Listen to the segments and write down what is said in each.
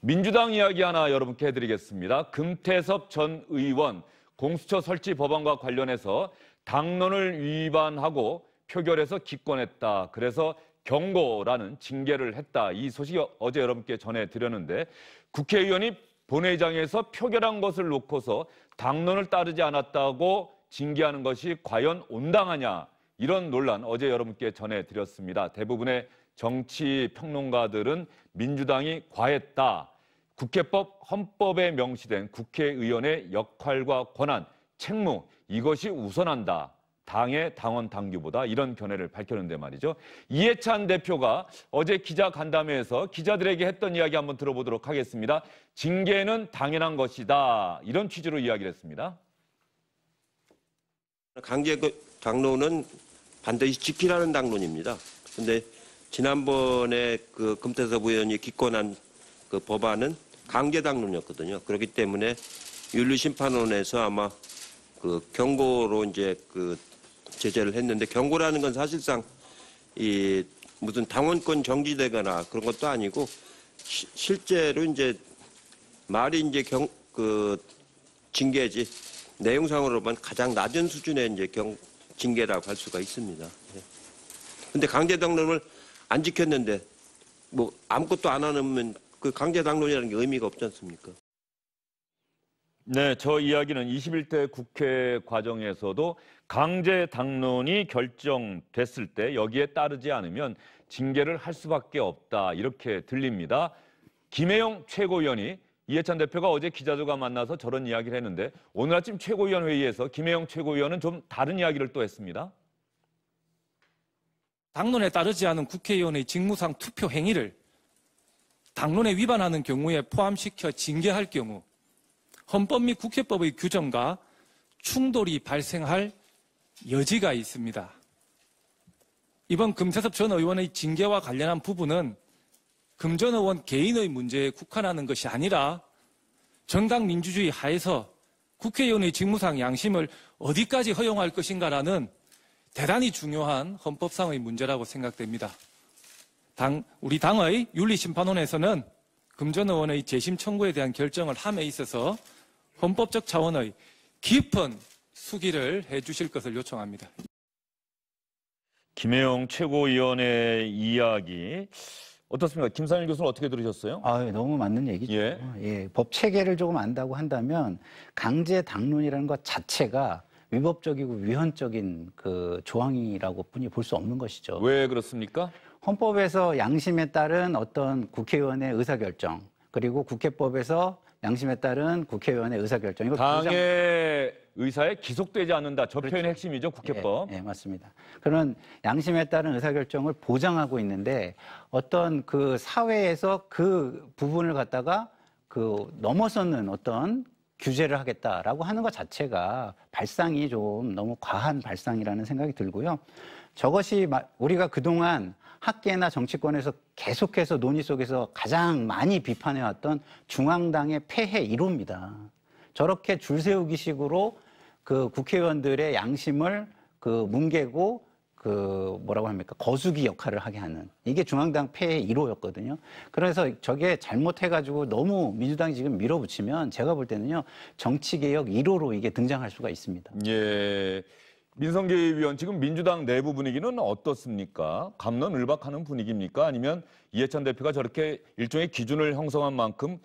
민주당 이야기 하나 여러분께 해드리겠습니다. 금태섭 전 의원 공수처 설치 법안과 관련해서 당론을 위반하고 표결에서 기권했다. 그래서 경고라는 징계를 했다. 이 소식 어제 여러분께 전해드렸는데 국회의원이 본회의장에서 표결한 것을 놓고서 당론을 따르지 않았다고 징계하는 것이 과연 온당하냐 이런 논란 어제 여러분께 전해드렸습니다. 대부분의 정치 평론가들은 민주당이 과했다. 국회법 헌법에 명시된 국회의원의 역할과 권한, 책무 이것이 우선한다. 당의 당원 당규보다 이런 견해를 밝혔는데 말이죠. 이해찬 대표가 어제 기자 간담회에서 기자들에게 했던 이야기 한번 들어보도록 하겠습니다. 징계는 당연한 것이다. 이런 취지로 이야기를 했습니다. 강제 강론은 그 반드시 지키라는 당론입니다. 근데 지난번에 그 금태섭 의원이 기권한 그 법안은 강제당론이었거든요. 그렇기 때문에 윤리심판원에서 아마 그 경고로 이제 그 제재를 했는데 경고라는 건 사실상 이 무슨 당원권 정지되거나 그런 것도 아니고 시, 실제로 이제 말이 이제 경, 그 징계지 내용상으로 만 가장 낮은 수준의 이제 경, 징계라고 할 수가 있습니다. 예. 근데 강제당론을 안 지켰는데 뭐 아무것도 안 하면 그 강제당론이라는 게 의미가 없지 않습니까? 네, 저 이야기는 21대 국회 과정에서도 강제 당론이 결정됐을 때 여기에 따르지 않으면 징계를 할 수밖에 없다 이렇게 들립니다. 김혜영 최고위원이 이해찬 대표가 어제 기자들과 만나서 저런 이야기를 했는데 오늘 아침 최고위원 회의에서 김혜영 최고위원은 좀 다른 이야기를 또 했습니다. 당론에 따르지 않은 국회의원의 직무상 투표 행위를 당론에 위반하는 경우에 포함시켜 징계할 경우 헌법 및 국회법의 규정과 충돌이 발생할 여지가 있습니다. 이번 금태섭 전 의원의 징계와 관련한 부분은 금전 의원 개인의 문제에 국한하는 것이 아니라 정당 민주주의 하에서 국회의원의 직무상 양심을 어디까지 허용할 것인가라는 대단히 중요한 헌법상의 문제라고 생각됩니다. 당, 우리 당의 윤리심판원에서는 금전 의원의 재심 청구에 대한 결정을 함에 있어서 헌법적 차원의 깊은 수기를 해주실 것을 요청합니다. 김혜영 최고위원의 이야기 어떻습니까? 김상일 교수는 어떻게 들으셨어요? 아, 예, 너무 맞는 얘기죠. 예. 예. 법 체계를 조금 안다고 한다면 강제 당론이라는 것 자체가 위법적이고 위헌적인 그 조항이라고 뿐이 볼 수 없는 것이죠. 왜 그렇습니까? 헌법에서 양심에 따른 어떤 국회의원의 의사결정 그리고 국회법에서 양심에 따른 국회의원의 의사결정. 이거 당의 의사에 기속되지 않는다. 저 그렇죠. 표현의 핵심이죠, 국회법. 예, 예, 맞습니다. 그런 양심에 따른 의사결정을 보장하고 있는데 어떤 그 사회에서 그 부분을 갖다가 그 넘어서는 어떤 규제를 하겠다라고 하는 것 자체가 발상이 좀 너무 과한 발상이라는 생각이 들고요. 저것이 우리가 그동안 학계나 정치권에서 계속해서 논의 속에서 가장 많이 비판해왔던 중앙당의 폐해 이론입니다. 저렇게 줄 세우기식으로 그 국회의원들의 양심을 그 뭉개고 그 뭐라고 합니까 거수기 역할을 하게 하는 이게 중앙당 폐의 1호였거든요. 그래서 저게 잘못해가지고 너무 민주당이 지금 밀어붙이면 제가 볼 때는요 정치 개혁 1호로 이게 등장할 수가 있습니다. 예. 민성기 위원 지금 민주당 내부 분위기는 어떻습니까? 감론을박하는 분위기입니까? 아니면 이해찬 대표가 저렇게 일종의 기준을 형성한 만큼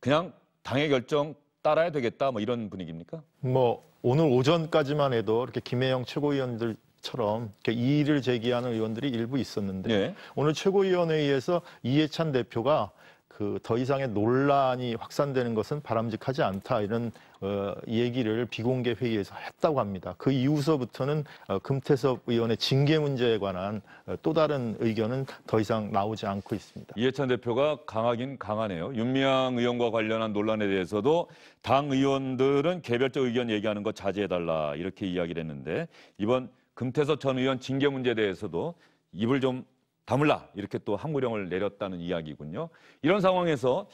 그냥 당의 결정 따라야 되겠다 뭐 이런 분위기입니까? 뭐 오늘 오전까지만 해도 이렇게 김혜영 최고위원들 처럼 이의를 제기하는 의원들이 일부 있었는데 예. 오늘 최고위원회의에서 이해찬 대표가 그 더 이상의 논란이 확산되는 것은 바람직하지 않다 이런 어, 얘기를 비공개 회의에서 했다고 합니다. 그 이후서부터는 어, 금태섭 의원의 징계 문제에 관한 어, 또 다른 의견은 더 이상 나오지 않고 있습니다. 이해찬 대표가 강하긴 강하네요. 윤미향 의원과 관련한 논란에 대해서도 당 의원들은 개별적 의견 얘기하는 거 자제해달라 이렇게 이야기를 했는데 이번 금태섭 전 의원 징계 문제에 대해서도 입을 좀 다물라 이렇게 또함구령을 내렸다는 이야기군요. 이런 상황에서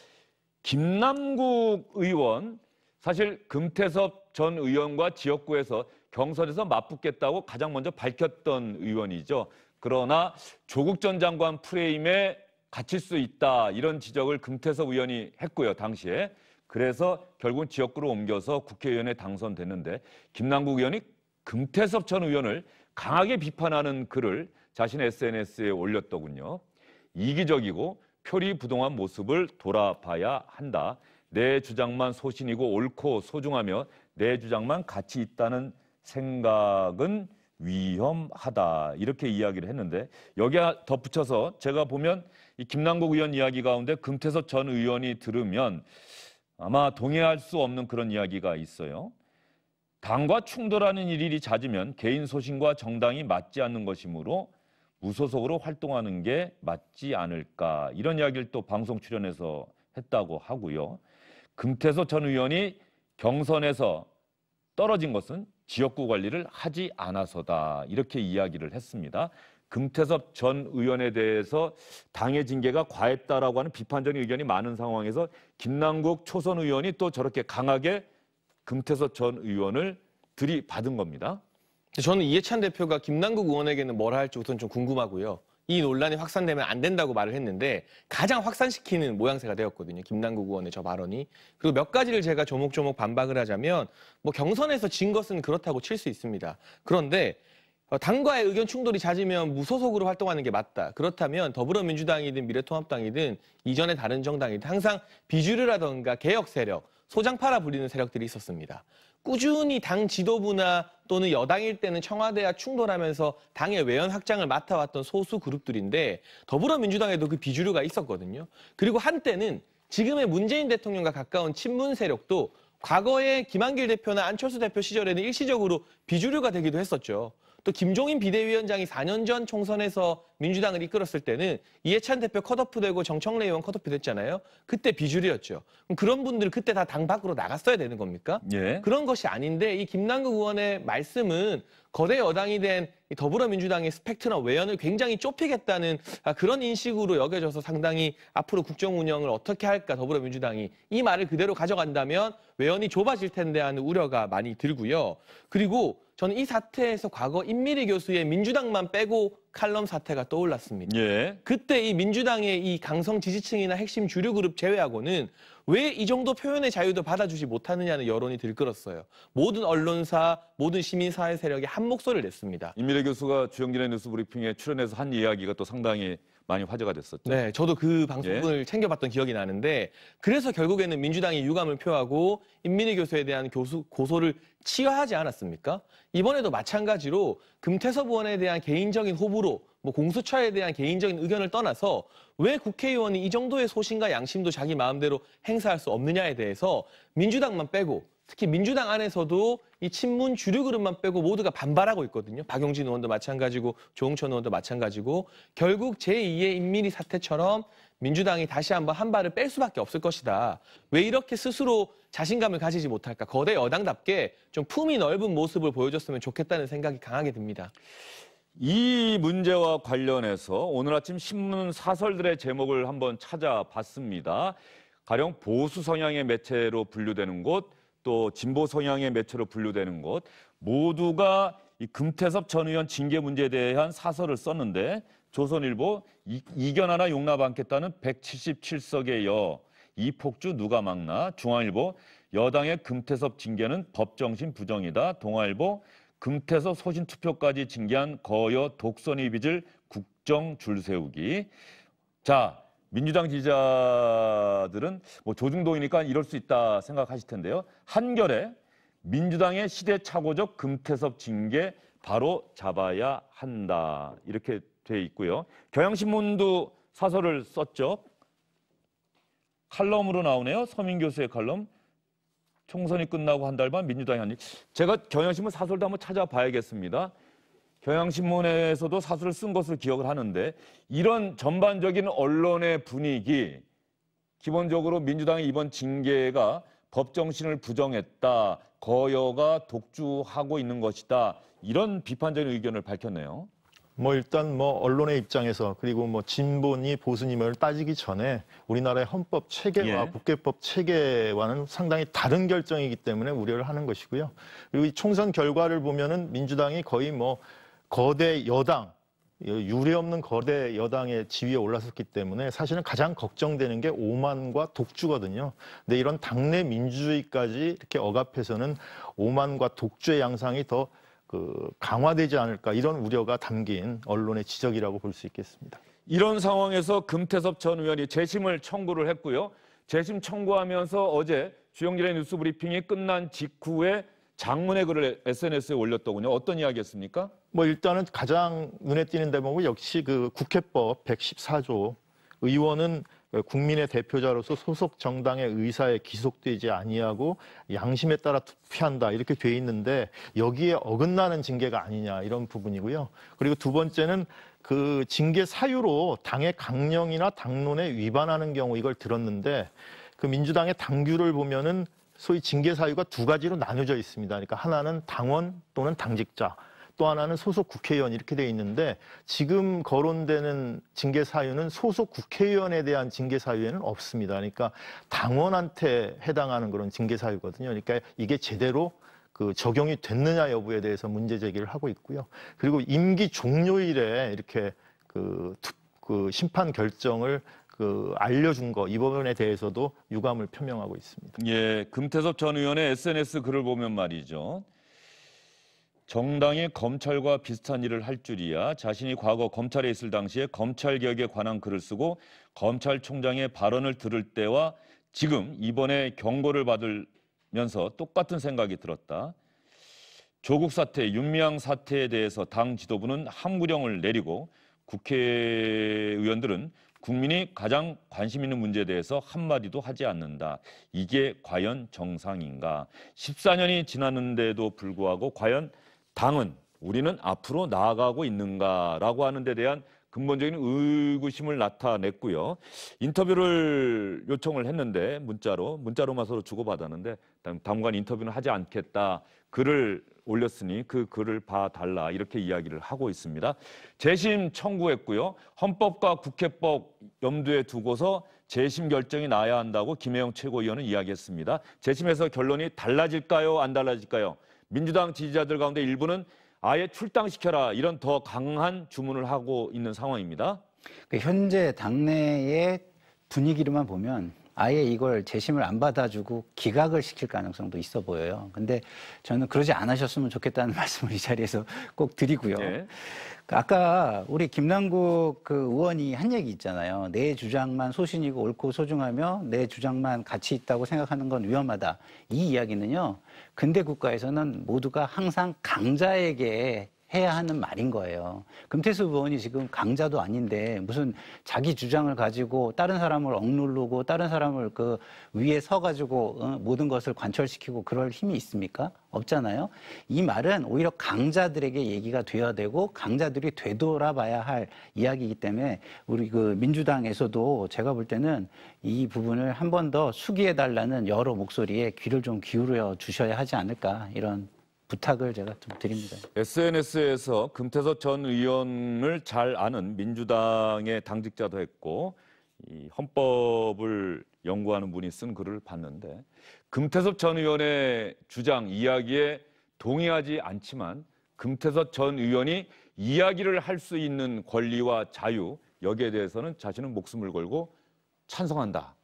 김남국 의원 사실 금태섭 전 의원과 지역구에서 경선에서 맞붙겠다고 가장 먼저 밝혔던 의원이죠. 그러나 조국 전 장관 프레임에 갇힐 수 있다 이런 지적을 금태섭 의원이 했고요 당시에 그래서 결국 지역구로 옮겨서 국회의원에 당선됐는데 김남국 의원이 금태섭 전 의원을 강하게 비판하는 글을 자신의 SNS에 올렸더군요. 이기적이고 표리 부동한 모습을 돌아봐야 한다. 내 주장만 소신이고 옳고 소중하며 내 주장만 가치 있다는 생각은 위험하다 이렇게 이야기를 했는데 여기에 덧붙여서 제가 보면 이 김남국 의원 이야기 가운데 금태섭 전 의원이 들으면 아마 동의할 수 없는 그런 이야기가 있어요. 당과 충돌하는 일이 잦으면 개인 소신과 정당이 맞지 않는 것이므로 무소속으로 활동하는 게 맞지 않을까 이런 이야기를 또 방송 출연해서 했다고 하고요. 금태소 전 의원이 경선에서 떨어진 것은 지역구 관리를 하지 않아서다 이렇게 이야기를 했습니다. 금태섭 전 의원에 대해서 당의 징계가 과했다라고 하는 비판적인 의견이 많은 상황에서 김남국 초선 의원이 또 저렇게 강하게 금태섭 전 의원을 들이받은 겁니다. 저는 이해찬 대표가 김남국 의원에게는 뭐라 할지 우선 좀 궁금하고요. 이 논란이 확산되면 안 된다고 말을 했는데 가장 확산시키는 모양새가 되었거든요. 김남국 의원의 저 발언이. 그리고 몇 가지를 제가 조목조목 반박을 하자면 뭐 경선에서 진 것은 그렇다고 칠 수 있습니다. 그런데 어, 당과의 의견 충돌이 잦으면 무소속으로 활동하는 게 맞다. 그렇다면 더불어민주당이든 미래통합당이든 이전에 다른 정당이든 항상 비주류라던가 개혁 세력, 소장파라 불리는 세력들이 있었습니다. 꾸준히 당 지도부나 또는 여당일 때는 청와대와 충돌하면서 당의 외연 확장을 맡아왔던 소수 그룹들인데 더불어민주당에도 그 비주류가 있었거든요. 그리고 한때는 지금의 문재인 대통령과 가까운 친문 세력도 과거에 김한길 대표나 안철수 대표 시절에는 일시적으로 비주류가 되기도 했었죠. 또 김종인 비대위원장이 4년 전 총선에서 민주당을 이끌었을 때는 이해찬 대표 컷오프되고 정청래 의원 컷오프됐잖아요. 그때 비주류였죠. 그런 분들 그때 다 당 밖으로 나갔어야 되는 겁니까? 예. 그런 것이 아닌데 이 김남국 의원의 말씀은 거대 여당이 된 더불어민주당의 스펙트럼 외연을 굉장히 좁히겠다는 아, 그런 인식으로 여겨져서 상당히 앞으로 국정 운영을 어떻게 할까 더불어민주당이 이 말을 그대로 가져간다면 외연이 좁아질 텐데 하는 우려가 많이 들고요. 그리고 저는 이 사태에서 과거 임미리 교수의 민주당만 빼고 칼럼 사태가 떠올랐습니다. 예. 그때 이 민주당의 이 강성 지지층이나 핵심 주류 그룹 제외하고는 왜이 정도 표현의 자유도 받아주지 못하느냐는 여론이 들끓었어요. 모든 언론사, 모든 시민사회 세력이 한 목소리를 냈습니다. 임미래 교수가 주영진의 뉴스브리핑에 출연해서 한 이야기가 또 상당히 많이 화제가 됐었죠. 네, 저도 그 방송을 예. 챙겨봤던 기억이 나는데 그래서 결국에는 민주당이 유감을 표하고 임민희 교수에 대한 교수 고소를 치하하지 않았습니까? 이번에도 마찬가지로 금태섭 의원에 대한 개인적인 호불호 뭐 공수처에 대한 개인적인 의견을 떠나서 왜 국회의원이 이 정도의 소신과 양심도 자기 마음대로 행사할 수 없느냐에 대해서 민주당만 빼고 특히 민주당 안에서도 이 친문 주류 그룹만 빼고 모두가 반발하고 있거든요. 박용진 의원도 마찬가지고 조홍천 의원도 마찬가지고 결국 제2의 인민이 사태처럼 민주당이 다시 한번 한 발을 뺄 수밖에 없을 것이다. 왜 이렇게 스스로 자신감을 가지지 못할까? 거대 여당답게 좀 품이 넓은 모습을 보여줬으면 좋겠다는 생각이 강하게 듭니다. 이 문제와 관련해서 오늘 아침 신문 사설들의 제목을 한번 찾아봤습니다. 가령 보수 성향의 매체로 분류되는 곳, 또 진보 성향의 매체로 분류되는 곳, 모두가 이 금태섭 전 의원 징계 문제에 대한 사설을 썼는데 조선일보 이, 견 하나 용납 않겠다는 177석의 여, 이 폭주 누가 막나, 중앙일보 여당의 금태섭 징계는 법정신 부정이다, 동아일보 금태서 소신 투표까지 징계한 거여 독선이 빚을 국정 줄세우기. 자, 민주당 지지자들은 뭐 조중동이니까 이럴 수 있다 생각하실 텐데요. 한결에 민주당의 시대착오적 금태섭 징계 바로 잡아야 한다. 이렇게 돼 있고요. 경향신문도 사설을 썼죠. 칼럼으로 나오네요. 서민 교수의 칼럼. 총선이 끝나고 한 달 반 민주당이 한니 제가 경향신문 사설도 한번 찾아봐야겠습니다. 경향신문에서도 사설을 쓴 것을 기억을 하는데 이런 전반적인 언론의 분위기, 기본적으로 민주당의 이번 징계가 법정신을 부정했다, 거여가 독주하고 있는 것이다 이런 비판적인 의견을 밝혔네요. 뭐 일단 뭐 언론의 입장에서 그리고 뭐 진보니 보수님을 뭐 따지기 전에 우리나라의 헌법 체계와 예. 아, 국회법 체계와는 상당히 다른 결정이기 때문에 우려를 하는 것이고요. 그리고 이 총선 결과를 보면은 민주당이 거의 뭐 거대 여당 유례없는 거대 여당의 지위에 올라섰기 때문에 사실은 가장 걱정되는 게 오만과 독주거든요. 근데 이런 당내 민주주의까지 이렇게 억압해서는 오만과 독주의 양상이 더그 강화되지 않을까 이런 우려가 담긴 언론의 지적이라고 볼 수 있겠습니다. 이런 상황에서 금태섭 전 의원이 재심을 청구를 했고요. 재심 청구하면서 어제 주영진의 뉴스 브리핑이 끝난 직후에 장문의 글을 SNS에 올렸더군요. 어떤 이야기였습니까? 뭐 일단은 가장 눈에 띄는 대목은 역시 그 국회법 114조 의원은 국민의 대표자로서 소속 정당의 의사에 기속되지 아니하고 양심에 따라 투표한다 이렇게 돼 있는데 여기에 어긋나는 징계가 아니냐 이런 부분이고요. 그리고 두 번째는 그 징계 사유로 당의 강령이나 당론에 위반하는 경우 이걸 들었는데 그 민주당의 당규를 보면은 소위 징계 사유가 두 가지로 나뉘어져 있습니다. 그러니까 하나는 당원 또는 당직자 또 하나는 소속 국회의원 이렇게 돼 있는데 지금 거론되는 징계 사유는 소속 국회의원에 대한 징계 사유에는 없습니다. 그러니까 당원한테 해당하는 그런 징계 사유거든요. 그러니까 이게 제대로 그 적용이 됐느냐 여부에 대해서 문제 제기를 하고 있고요. 그리고 임기 종료일에 이렇게 그, 그 심판 결정을 그 알려준 거이 부분에 대해서도 유감을 표명하고 있습니다. 예, 금태섭 전 의원의 SNS 글을 보면 말이죠. 정당의 검찰과 비슷한 일을 할 줄이야 자신이 과거 검찰에 있을 당시에 검찰 개혁에 관한 글을 쓰고 검찰총장의 발언을 들을 때와 지금 이번에 경고를 받으면서 똑같은 생각이 들었다. 조국 사태, 윤미향 사태에 대해서 당 지도부는 함구령을 내리고 국회의원들은 국민이 가장 관심 있는 문제에 대해서 한마디도 하지 않는다. 이게 과연 정상인가? 14년이 지났는데도 불구하고 과연 당은 우리는 앞으로 나아가고 있는가라고 하는 데 대한 근본적인 의구심을 나타냈고요. 인터뷰를 요청을 했는데 문자로 문자로만 서로 주고받았는데 당분간 인터뷰는 하지 않겠다 글을 올렸으니 그 글을 봐달라 이렇게 이야기를 하고 있습니다. 재심 청구했고요. 헌법과 국회법 염두에 두고서 재심 결정이 나야 한다고 김혜영 최고위원은 이야기했습니다. 재심에서 결론이 달라질까요 안 달라질까요? 민주당 지지자들 가운데 일부는 아예 출당시켜라 이런 더 강한 주문을 하고 있는 상황입니다. 그 현재 당내의 분위기로만 보면 아예 이걸 재심을 안 받아주고 기각을 시킬 가능성도 있어 보여요. 근데 저는 그러지 않으셨으면 좋겠다는 말씀을 이 자리에서 꼭 드리고요. 네. 아까 우리 김남국 그 의원이 한 얘기 있잖아요. 내 주장만 소신이고 옳고 소중하며 내 주장만 가치 있다고 생각하는 건 위험하다. 이 이야기는요. 근대 국가에서는 모두가 항상 강자에게 해야 하는 말인 거예요. 금태수 의원이 지금 강자도 아닌데 무슨 자기 주장을 가지고 다른 사람을 억누르고 다른 사람을 그 위에 서가지고 어, 모든 것을 관철시키고 그럴 힘이 있습니까? 없잖아요. 이 말은 오히려 강자들에게 얘기가 되어야 되고 강자들이 되돌아봐야 할 이야기이기 때문에 우리 그 민주당에서도 제가 볼 때는 이 부분을 한 번 더 숙의해 달라는 여러 목소리에 귀를 좀 기울여 주셔야 하지 않을까 이런 부탁을 제가 좀 드립니다. SNS에서 금태섭 전 의원을 잘 아는 민주당의 당직자도 했고 이 헌법을 연구하는 분이 쓴 글을 봤는데 금태섭 전 의원의 주장 이야기에 동의하지 않지만 금태섭 전 의원이 이야기를 할 수 있는 권리와 자유 여기에 대해서는 자신은 목숨을 걸고 찬성한다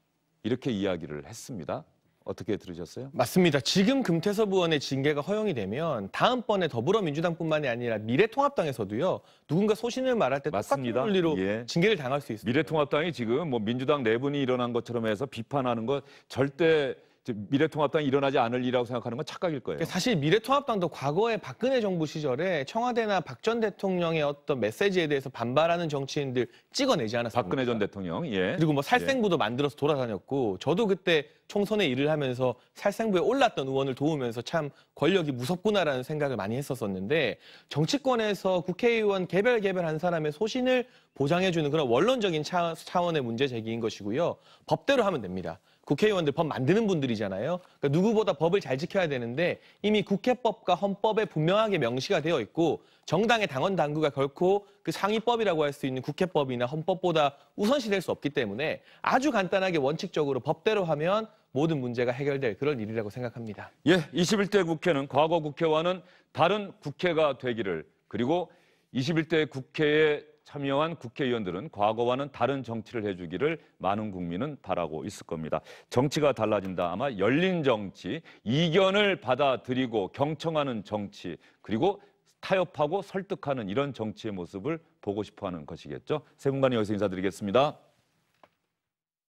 이렇게 이야기를 했습니다. 어떻게 들으셨어요? 맞습니다. 지금 금태섭 의원의 징계가 허용이 되면 다음번에 더불어민주당뿐만이 아니라 미래통합당에서도요. 누군가 소신을 말할 때 맞습니다. 똑같은 논리로 예. 징계를 당할 수 있습니다. 미래통합당이 지금 뭐 민주당 내분이 일어난 것처럼 해서 비판하는 것 절대 미래통합당이 일어나지 않을리라고 생각하는 건 착각일 거예요. 그러니까 사실 미래통합당도 과거에 박근혜 정부 시절에 청와대나 박 전 대통령의 어떤 메시지에 대해서 반발하는 정치인들 찍어내지 않았습니까? 박근혜 전 대통령, 예. 그리고 뭐 예. 살생부도 예. 만들어서 돌아다녔고 저도 그때 총선에 일을 하면서 살생부에 올랐던 의원을 도우면서 참 권력이 무섭구나라는 생각을 많이 했었었는데 정치권에서 국회의원 개별 개별 한 사람의 소신을 보장해주는 그런 원론적인 차원의 문제 제기인 것이고요. 법대로 하면 됩니다. 국회의원들 법 만드는 분들이잖아요. 그러니까 누구보다 법을 잘 지켜야 되는데 이미 국회법과 헌법에 분명하게 명시가 되어 있고 정당의 당원 당구가 결코 그 상위법이라고 할 수 있는 국회법이나 헌법보다 우선시될 수 없기 때문에 아주 간단하게 원칙적으로 법대로 하면 모든 문제가 해결될 그런 일이라고 생각합니다. 예, 21대 국회는 과거 국회와는 다른 국회가 되기를 그리고 21대 국회의 참여한 국회의원들은 과거와는 다른 정치를 해주기를 많은 국민은 바라고 있을 겁니다. 정치가 달라진다. 아마 열린 정치, 이견을 받아들이고 경청하는 정치, 그리고 타협하고 설득하는 이런 정치의 모습을 보고 싶어 하는 것이겠죠. 세 분간 여기서 인사드리겠습니다.